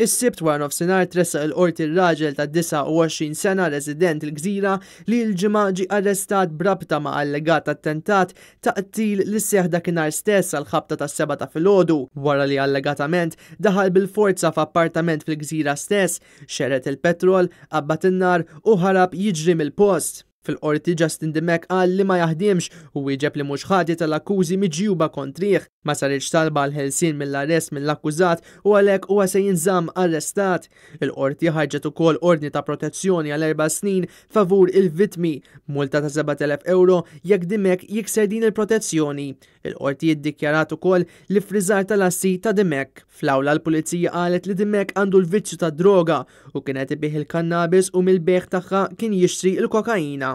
Is-sibt war nofsinhar tressa l qorti ir-raġel ta' 29 sena resident il-gżira li l-ġimgħa ġi arrestat brabta ma' allegat attentat ta' qtil li seħda dakinhar stess għal ħabta ta' seba ta' filgħodu wara li allegatament daħal bil-forza f'appartament fil-gżira stess, xeret il-petrol, qabbat in-nar u ħarab jiġri mill-post. Fil-qorti Justin Dimek qal li ma jaħdimx u wieġeb li mhux ħadi tal-akkużi miġjuba kontrih ma saritx talba l-ħelsin mill-arrest mill-akkużat u għalhekk huwa se jinżamm arrestat. Il-qorti ħarġet ukoll ordni ta' protezzjoni għal erba' snin favur il-vitmi, multa ta' 7000 euro jekk Dimek jikser din il-protezzjoni. Il-qorti jiddikjarat ukoll li friżar tal-assi ta' Dimek. Flawla l-pulizija qalet li Dimek għandu l-vizzju ta' droga u kienet ibih il-kannabis u mill-beħ tagħha kien jixtri il-kokaina.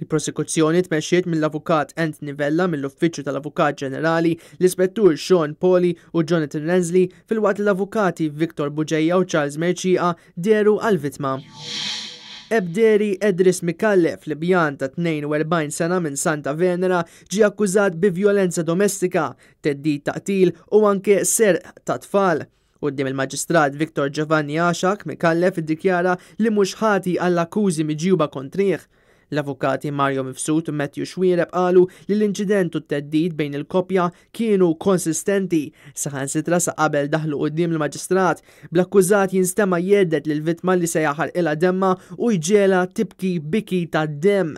Il-prosekuzzjoni tmexxiet mill-avukat Ant Nivella mill-Uffiċċju tal-Avukat Ġenerali, l-Ispettur Sean Poli u Jonathan Lensley fil-waqt l-avukati Viktor Buġeja u Charles Merċija deru għal-vitma. Ebderi Edris Mikallef li bjan ta' 42 sena minn Santa Venera ġi akkużat bi violenza domestika, teddi ta' Til u anke ser ta' tfal. Uddim il-Maġistrat Viktor Giovanni Axak Mikallef iddikjara li mhux ħati għall-akkużi miġjuba kontriħ L-avukati Mario Mifsud u Matthew Xwireb qalu li l-inċident u t-teddid bejn il-kopja kienu konsistenti. Saħan sitra sa' qabel daħlu d-dim l-maġistrat, bl-akkużat jinstema jeddet l-vitma li se jaħar ila demma u jġela tibki biki ta' dem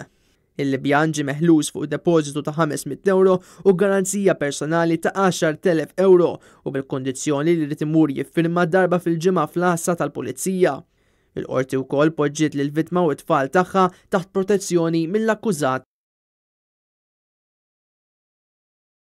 il-Libjan ġi meħlus fuq depożitu ta' 500 euro u garanzija personali ta' 10.000 euro u bil-kondizjoni li rritimur imur jiffirma darba fil-ġimgħa fl-assa tal-Pulizija. Il-qorti wkoll poġġiet lil vittma u t-tfal tagħha taħt protezzjoni mill-akkużat